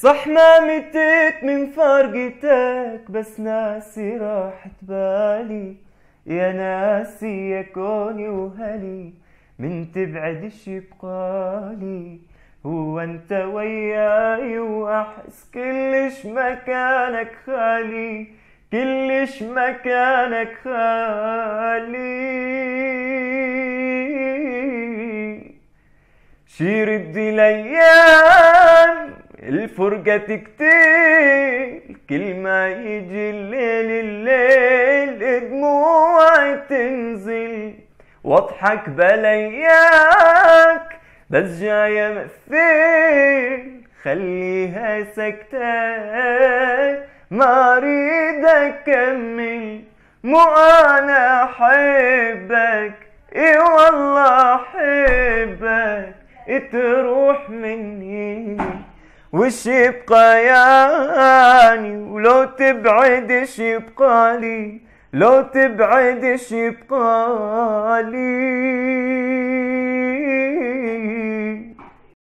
صح ما متيت من فرقتك بس ناسي راحت بالي يا ناسي يا كوني وهلي من تبعد شي بقالي هو انت وياي واحس كلش مكانك خالي كلش مكانك خالي شي ردي ليا الفرقة كتير كل ما يجي الليل الليل دموعي تنزل واضحك بلياك بس جاي امثل خليها سكتة ما اريد اكمل مو انا احبك اي والله احبك تروح مني وش يبقى ياني ولو تبعد ايش يبقى لي لو تبعد ايش يبقى لي